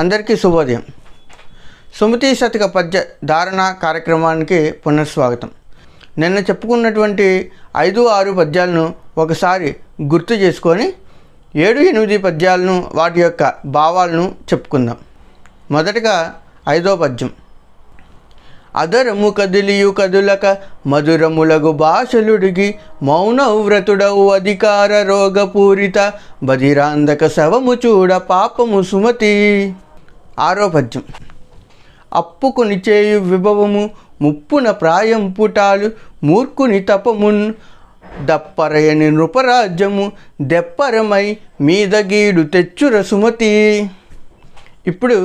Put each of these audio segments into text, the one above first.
అందరికీ శుభోదయం సుమతి శతక పద్య ధారణ కార్యక్రమానికి పునఃస్వాగతం నిన్న చెప్పుకున్నటువంటి ఐదు ఆరు పద్యాలను ఒకసారి గుర్తు చేసుకొని ఏడు ఎనిమిది పద్యాలను వాటి యొక్క భావాలను చెప్పుకుందాం మొదటగా ఐదో పద్యం అదరము కదిలియు కదులక మధురములగు భాషలుడిగి మౌనవ్రతుడవు అధికార రోగపూరిత బధిరాంధక శవము చూడ పాపము సుమతి ఆరో పద్యం అప్పుకు నిచేయు విభవము ముప్పున ప్రాయం పుటాలు మూర్ఖుని తపమున్ దప్పరయని నృపరాజ్యము దెప్పరమై మీద గీడు తెచ్చుర సుమతి ఇప్పుడు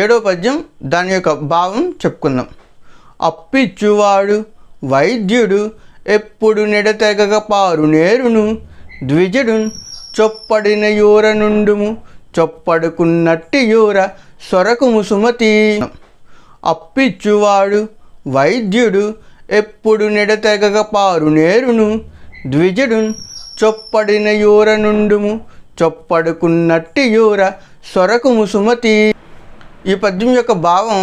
ఏడో పద్యం దాని యొక్క భావం చెప్పుకుందాం అప్పిచ్చువాడు వైద్యుడు ఎప్పుడు నెడతెగక పారు నేరును ద్విజుడు చొప్పడిన యూర నుండుము చొప్పడుకున్నట్టి యూర సొరకు ముసుమతి అప్పిచ్చువాడు వైద్యుడు ఎప్పుడు నెడతెగక పారు నేరును ద్విజుడు చొప్పడిన యూర నుండుము చొప్పడుకున్నట్టి యూర సొరకు ముసుమతి ఈ పద్యం యొక్క భావం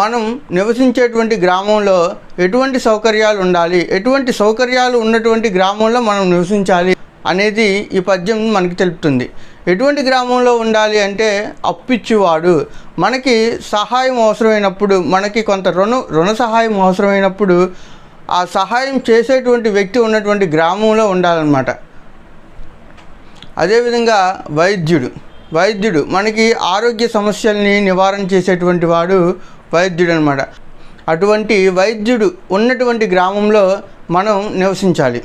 మనం నివసించేటువంటి గ్రామంలో ఎటువంటి సౌకర్యాలు ఉండాలి ఎటువంటి సౌకర్యాలు ఉన్నటువంటి గ్రామంలో మనం నివసించాలి అనేది ఈ పద్యం మనకి తెలుపుతుంది ఎటువంటి గ్రామంలో ఉండాలి అంటే అప్పిచ్చువాడు మనకి సహాయం అవసరమైనప్పుడు మనకి కొంత రుణ రుణ సహాయం అవసరమైనప్పుడు ఆ సహాయం చేసేటువంటి వ్యక్తి ఉన్నటువంటి గ్రామంలో ఉండాలన్నమాట అదేవిధంగా వైద్యుడు వైద్యుడు మనకి ఆరోగ్య సమస్యల్ని నివారణ చేసేటువంటి వాడు వైద్యుడు అనమాట అటువంటి వైద్యుడు ఉన్నటువంటి గ్రామంలో మనం నివసించాలి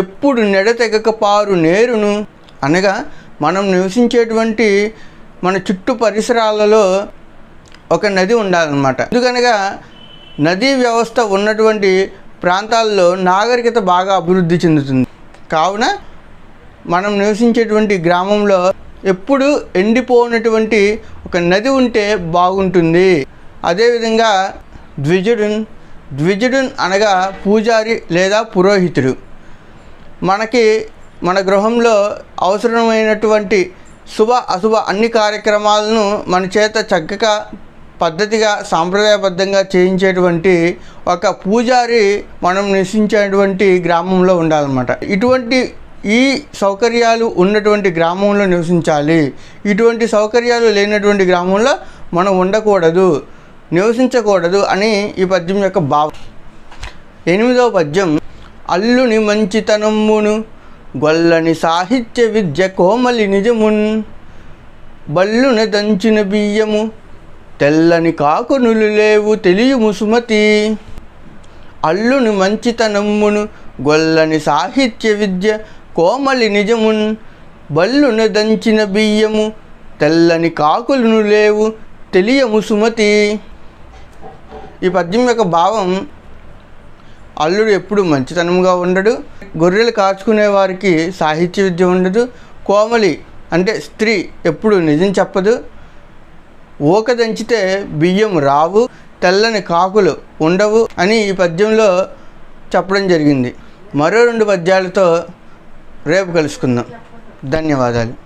ఎప్పుడు నెడతెగక పారు నేరును అనగా మనం నివసించేటువంటి మన చుట్టూ పరిసరాలలో ఒక నది ఉండాలన్నమాట ఎందుకనగా నదీ వ్యవస్థ ఉన్నటువంటి ప్రాంతాల్లో నాగరికత బాగా అభివృద్ధి చెందుతుంది కావున మనం నివసించేటువంటి గ్రామంలో ఎప్పుడు ఎండిపోనటువంటి ఒక నది ఉంటే బాగుంటుంది అదేవిధంగా ద్విజుడున్ ద్విజుడున్ అనగా పూజారి లేదా పురోహితుడు మనకి మన గృహంలో అవసరమైనటువంటి శుభ అశుభ అన్ని కార్యక్రమాలను మన చేత చక్కగా పద్ధతిగా సాంప్రదాయబద్ధంగా చేయించేటువంటి ఒక పూజారి మనం నివసించేటువంటి గ్రామంలో ఉండాలన్నమాట ఇటువంటి ఈ సౌకర్యాలు ఉన్నటువంటి గ్రామంలో నివసించాలి ఇటువంటి సౌకర్యాలు లేనటువంటి గ్రామంలో మనం ఉండకూడదు నివసించకూడదు అని ఈ పద్యం యొక్క భావం ఎనిమిదవ పద్యం అల్లుని మంచితనమ్మును గొల్లని సాహిత్య విద్య కోమలి నిజమున్ బల్లున దంచిన బియ్యము తెల్లని కాకునులు లేవు తెలియము సుమతి అల్లుని మంచితనమ్మును గొల్లని సాహిత్య విద్య కోమలి నిజమున్ బల్లున దంచిన బియ్యము తెల్లని కాకులను లేవు తెలియము సుమతి ఈ పద్యం యొక్క భావం అల్లుడు ఎప్పుడు మంచితనంగా ఉండడు గొర్రెలు కాచుకునే వారికి సాహిత్య విద్య ఉండదు కోమలి అంటే స్త్రీ ఎప్పుడు నిజం చెప్పదు ఊక దంచితే బియ్యం రావు తెల్లని కాకులు ఉండవు అని ఈ పద్యంలో చెప్పడం జరిగింది మరో రెండు పద్యాలతో రేపు కలుసుకుందాం ధన్యవాదాలు